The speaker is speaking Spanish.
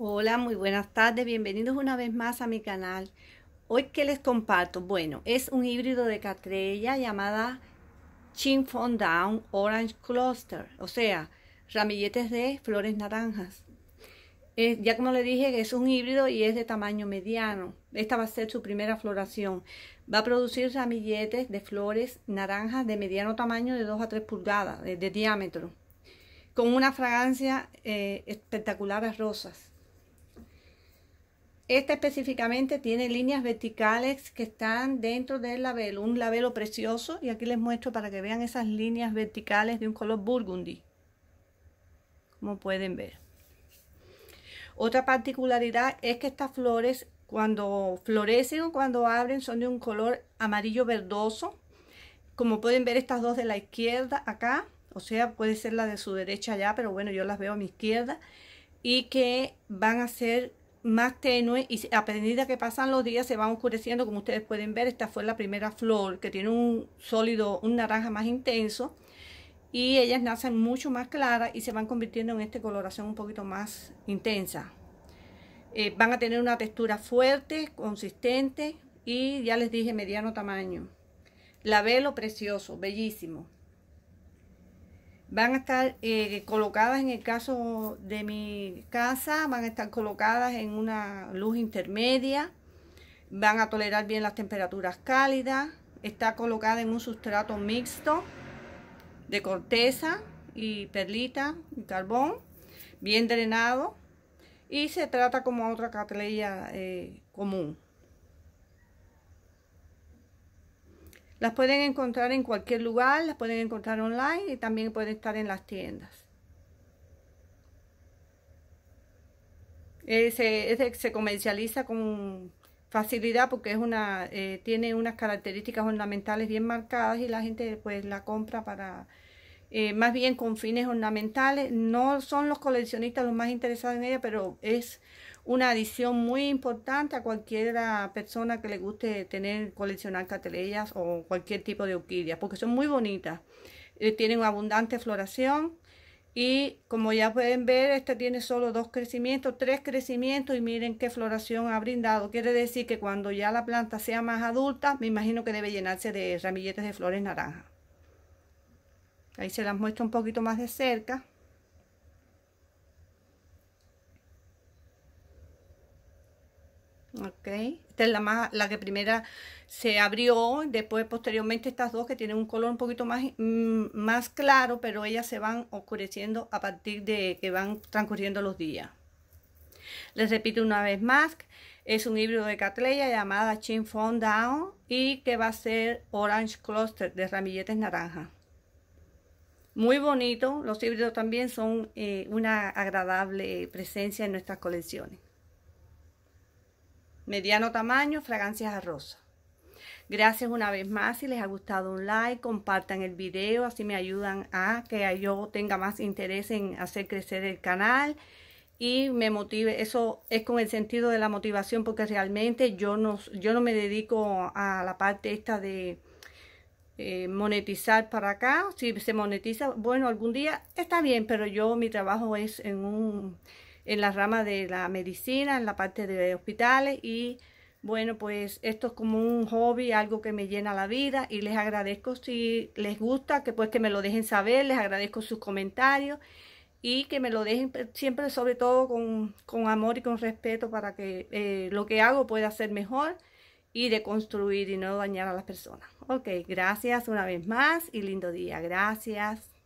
Hola, muy buenas tardes, bienvenidos una vez más a mi canal. Hoy que les comparto, bueno, es un híbrido de catrella llamada Chin Down Orange Cluster, o sea, ramilletes de flores naranjas. Eh, ya como le dije, es un híbrido y es de tamaño mediano. Esta va a ser su primera floración. Va a producir ramilletes de flores naranjas de mediano tamaño de 2 a 3 pulgadas de, diámetro, con una fragancia eh, espectacular a rosas. Esta específicamente tiene líneas verticales que están dentro del labelo, un labelo precioso. Y aquí les muestro para que vean esas líneas verticales de un color burgundy, como pueden ver. Otra particularidad es que estas flores, cuando florecen o cuando abren, son de un color amarillo verdoso. Como pueden ver estas dos de la izquierda acá, o sea, puede ser la de su derecha allá, pero bueno, yo las veo a mi izquierda. Y que van a ser más tenue y a medida que pasan los días se van oscureciendo como ustedes pueden ver esta fue la primera flor que tiene un sólido un naranja más intenso y ellas nacen mucho más claras y se van convirtiendo en esta coloración un poquito más intensa eh, van a tener una textura fuerte consistente y ya les dije mediano tamaño la velo precioso bellísimo van a estar eh, colocadas en el caso de mi casa, van a estar colocadas en una luz intermedia, van a tolerar bien las temperaturas cálidas, está colocada en un sustrato mixto de corteza y perlita y carbón, bien drenado y se trata como otra catleya eh, común. Las pueden encontrar en cualquier lugar, las pueden encontrar online y también pueden estar en las tiendas. Ese eh, se, se, comercializa con facilidad porque es una, eh, tiene unas características ornamentales bien marcadas y la gente pues la compra para eh, más bien con fines ornamentales. No son los coleccionistas los más interesados en ella, pero es una adición muy importante a cualquier persona que le guste tener, coleccionar cateleyas o cualquier tipo de orquídeas, porque son muy bonitas. Eh, tienen abundante floración y como ya pueden ver, esta tiene solo dos crecimientos, tres crecimientos y miren qué floración ha brindado. Quiere decir que cuando ya la planta sea más adulta, me imagino que debe llenarse de ramilletes de flores naranjas. Ahí se las muestro un poquito más de cerca. Ok, esta es la, más, la que primera se abrió, después posteriormente estas dos que tienen un color un poquito más, mm, más claro, pero ellas se van oscureciendo a partir de que van transcurriendo los días. Les repito una vez más, es un híbrido de Catleya llamada Chin Down y que va a ser Orange Cluster de ramilletes naranjas. Muy bonito, los híbridos también son eh, una agradable presencia en nuestras colecciones. Mediano tamaño, fragancias a rosa. Gracias una vez más, si les ha gustado un like, compartan el video, así me ayudan a que yo tenga más interés en hacer crecer el canal y me motive. Eso es con el sentido de la motivación porque realmente yo no, yo no me dedico a la parte esta de eh, monetizar para acá. Si se monetiza, bueno, algún día está bien, pero yo mi trabajo es en, un, en la rama de la medicina, en la parte de hospitales y bueno, pues esto es como un hobby, algo que me llena la vida y les agradezco si les gusta, que pues que me lo dejen saber, les agradezco sus comentarios y que me lo dejen siempre sobre todo con, amor y con respeto para que eh, lo que hago pueda ser mejor y de construir y no dañar a las personas. Ok, gracias una vez más y lindo día. Gracias.